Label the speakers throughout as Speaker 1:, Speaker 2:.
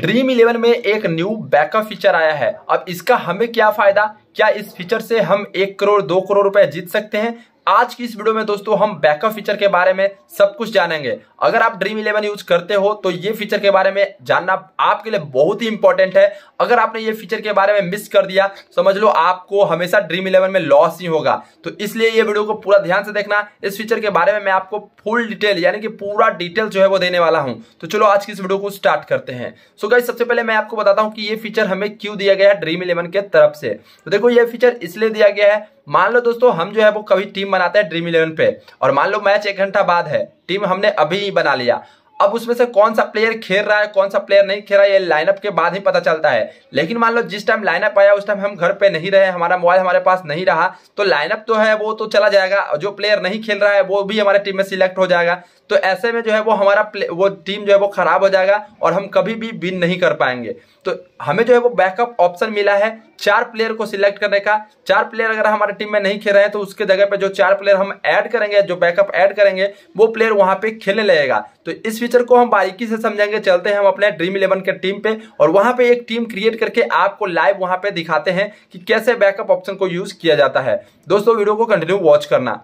Speaker 1: dream Eleven में एक new backup feature आया है अब इसका हमें क्या फायदा क्या इस फीचर से हम एक करोड़ दो करोड़ रुपए जीत सकते हैं आज की इस वीडियो में दोस्तों हम बैकअप फीचर के बारे में सब कुछ जानेंगे अगर आप ड्रीम इलेवन यूज करते हो तो ये फीचर के बारे में जानना आपके लिए बहुत ही इंपॉर्टेंट है अगर आपने ये फीचर के बारे में मिस कर दिया समझ लो आपको हमेशा ड्रीम इलेवन में लॉस ही होगा तो इसलिए ये वीडियो को पूरा ध्यान से देखना इस फीचर के बारे में मैं आपको फुल डिटेल यानी कि पूरा डिटेल जो है वो देने वाला हूँ तो चलो आज की इस वीडियो को स्टार्ट करते हैं सो गई सबसे पहले मैं आपको बताता हूँ कि ये फीचर हमें क्यों दिया गया है ड्रीम इलेवन के तरफ से तो देखो ये फीचर इसलिए दिया गया है मान लो दोस्तों हम जो है वो कभी टीम बनाते हैं ड्रीम इलेवन पे और मान लो मैच एक घंटा बाद है टीम हमने अभी बना लिया अब उसमें से कौन सा प्लेयर खेल रहा है कौन सा प्लेयर नहीं खेल रहा है ये लाइनअप के बाद ही पता चलता है लेकिन मान लो जिस टाइम लाइनअप आया उस टाइम हम घर पे नहीं रहे हमारा मोबाइल हमारे पास नहीं रहा तो लाइनअप तो है वो तो चला जाएगा जो प्लेयर नहीं खेल रहा है वो भी हमारे टीम में सिलेक्ट हो जाएगा तो ऐसे में जो है वो हमारा वो टीम जो है वो खराब हो जाएगा और हम कभी भी विन नहीं कर पाएंगे तो हमें जो है वो बैकअप ऑप्शन मिला है चार प्लेयर को सिलेक्ट करने का चार प्लेयर अगर हमारे टीम में नहीं खेल रहे हैं तो उसके जगह पर जो चार प्लेयर हम ऐड करेंगे जो बैकअप ऐड करेंगे वो प्लेयर वहां पे खेलने लगेगा तो इस फीचर को हम बारीकी से समझेंगे चलते हैं हम अपने ड्रीम इलेवन के टीम पे और वहां पे एक टीम क्रिएट करके आपको लाइव वहां पे दिखाते हैं कि कैसे बैकअप ऑप्शन को यूज किया जाता है दोस्तों वीडियो को कंटिन्यू वॉच करना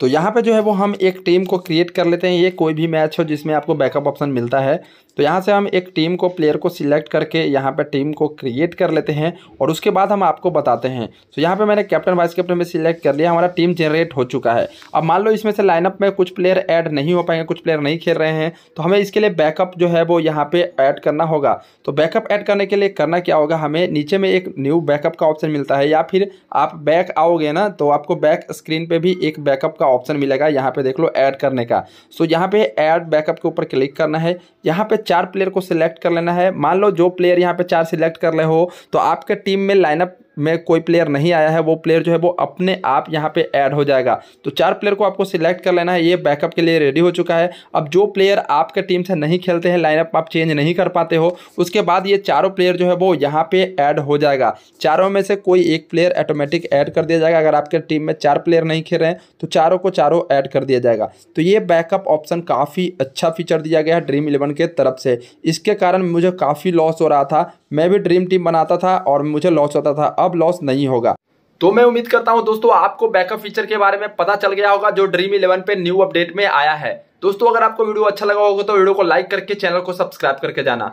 Speaker 1: तो यहाँ पे जो है वो हम एक टीम को क्रिएट कर लेते हैं ये कोई भी मैच हो जिसमें आपको बैकअप ऑप्शन मिलता है तो यहाँ से हम एक टीम को प्लेयर को सिलेक्ट करके यहाँ पे टीम को क्रिएट कर लेते हैं और उसके बाद हम आपको बताते हैं तो यहाँ पे मैंने कैप्टन वाइस कैप्टन में सिलेक्ट कर लिया हमारा टीम जनरेट हो चुका है अब मान लो इसमें से लाइनअप में कुछ प्लेयर ऐड नहीं हो पाएंगे कुछ प्लेयर नहीं खेल रहे हैं तो हमें इसके लिए बैकअप जो है वो यहाँ पर ऐड करना होगा तो बैकअप ऐड करने के लिए करना क्या होगा हमें नीचे में एक न्यू बैकअप का ऑप्शन मिलता है या फिर आप बैक आओगे ना तो आपको बैक स्क्रीन पर भी एक बैकअप का ऑप्शन मिलेगा यहाँ पे देख लो ऐड करने का सो यहाँ पे ऐड बैकअप के ऊपर क्लिक करना है यहाँ पे चार प्लेयर को सिलेक्ट कर लेना है मान लो जो प्लेयर यहाँ पे चार सिलेक्ट कर रहे हो तो आपके टीम में लाइनअप में कोई प्लेयर नहीं आया है वो प्लेयर जो है वो अपने आप यहाँ पे ऐड हो जाएगा तो चार प्लेयर को आपको सिलेक्ट कर लेना है ये बैकअप के लिए रेडी हो चुका है अब जो प्लेयर आपके टीम से नहीं खेलते हैं लाइनअप आप चेंज नहीं कर पाते हो उसके बाद ये चारों प्लेयर जो है वो यहाँ पर ऐड हो जाएगा चारों में से कोई एक प्लेयर ऑटोमेटिक ऐड कर दिया जाएगा अगर आपके टीम में चार प्लेयर नहीं खेल रहे हैं तो चारों को चारों ऐड कर दिया जाएगा तो ये बैकअप ऑप्शन काफ़ी अच्छा फीचर दिया गया है ड्रीम इलेवन के तरफ से इसके कारण मुझे काफ़ी लॉस हो रहा था मैं भी ड्रीम टीम बनाता था और मुझे लॉस होता था अब अब लॉस नहीं होगा तो मैं उम्मीद करता हूं दोस्तों आपको बैकअप फीचर के बारे में पता चल गया होगा जो ड्रीम इलेवन पे न्यू अपडेट में आया है दोस्तों अगर आपको वीडियो अच्छा लगा होगा तो वीडियो को लाइक करके चैनल को सब्सक्राइब करके जाना